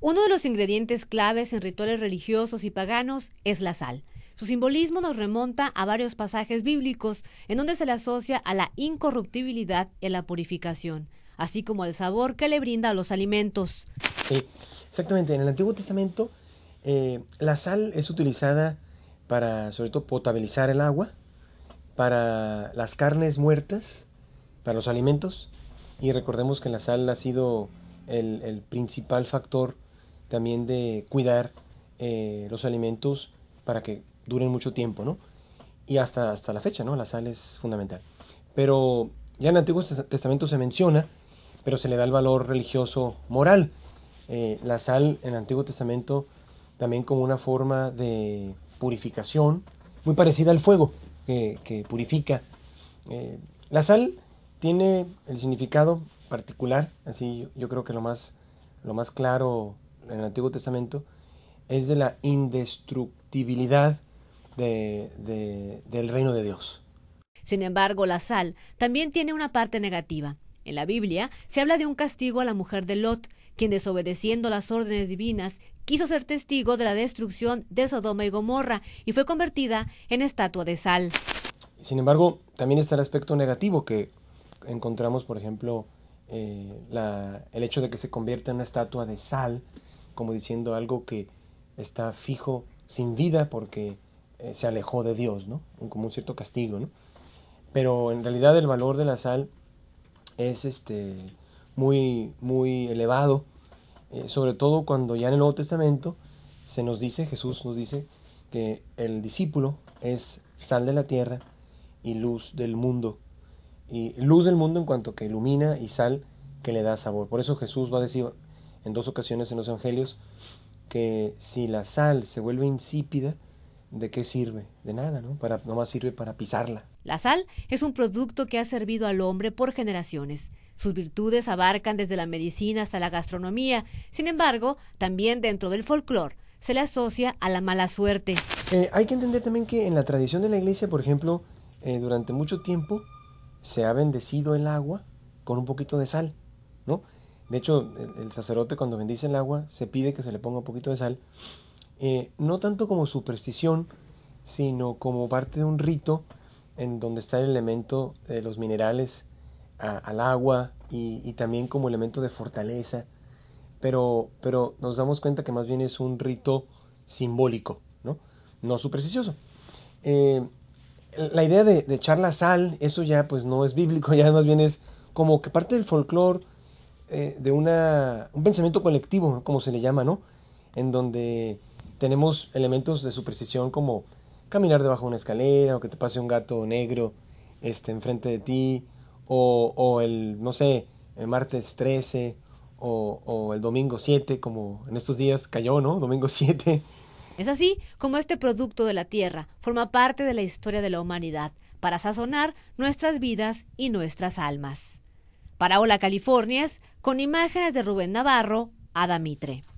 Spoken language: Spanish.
Uno de los ingredientes claves en rituales religiosos y paganos es la sal. Su simbolismo nos remonta a varios pasajes bíblicos en donde se le asocia a la incorruptibilidad y la purificación, así como al sabor que le brinda a los alimentos. Sí, exactamente. En el Antiguo Testamento eh, la sal es utilizada para, sobre todo, potabilizar el agua, para las carnes muertas, para los alimentos. Y recordemos que la sal ha sido el principal factor también de cuidar eh, los alimentos para que duren mucho tiempo, ¿no? Y hasta, hasta la fecha, ¿no? La sal es fundamental. Pero ya en el Antiguo Testamento se menciona, pero se le da el valor religioso moral. Eh, la sal en el Antiguo Testamento también como una forma de purificación, muy parecida al fuego que, purifica. Eh, la sal tiene el significado particular, así yo, creo que lo más, lo más claro en el Antiguo Testamento es de la indestructibilidad del reino de Dios. Sin embargo, la sal también tiene una parte negativa. En la Biblia se habla de un castigo a la mujer de Lot, quien desobedeciendo las órdenes divinas quiso ser testigo de la destrucción de Sodoma y Gomorra y fue convertida en estatua de sal. Sin embargo, también está el aspecto negativo que encontramos, por ejemplo, eh, el hecho de que se convierta en una estatua de sal, como diciendo algo que está fijo, sin vida, porque eh, se alejó de Dios, ¿no? Como un cierto castigo, Pero en realidad el valor de la sal es este, muy, muy elevado, eh, sobre todo cuando ya en el Nuevo Testamento se nos dice, Jesús nos dice, que el discípulo es sal de la tierra y luz del mundo. Y luz del mundo en cuanto que ilumina y sal que le da sabor. Por eso Jesús va a decir, en dos ocasiones en los Evangelios que si la sal se vuelve insípida, ¿de qué sirve? De nada, ¿no? Para, nomás sirve para pisarla. La sal es un producto que ha servido al hombre por generaciones. Sus virtudes abarcan desde la medicina hasta la gastronomía. Sin embargo, también dentro del folclore se le asocia a la mala suerte. Eh, hay que entender también que en la tradición de la iglesia, por ejemplo, eh, durante mucho tiempo se ha bendecido el agua con un poquito de sal, ¿no? De hecho, el, sacerdote cuando bendice el agua se pide que se le ponga un poquito de sal, eh, no tanto como superstición, sino como parte de un rito en donde está el elemento de los minerales al agua y, también como elemento de fortaleza. Pero, pero nos damos cuenta que más bien es un rito simbólico, no, no supersticioso. Eh, la idea de, de, echar la sal, eso ya pues no es bíblico, ya más bien es como que parte del folclore eh, de una, un pensamiento colectivo, como se le llama, ¿no? En donde tenemos elementos de superstición como caminar debajo de una escalera o que te pase un gato negro este, enfrente de ti o, el, no sé, el martes 13 o, o, el domingo 7, como en estos días cayó, ¿no? Domingo 7. Es así como este producto de la Tierra forma parte de la historia de la humanidad para sazonar nuestras vidas y nuestras almas. Para Hola Californias, con imágenes de Rubén Navarro, Adamitre. Mitre.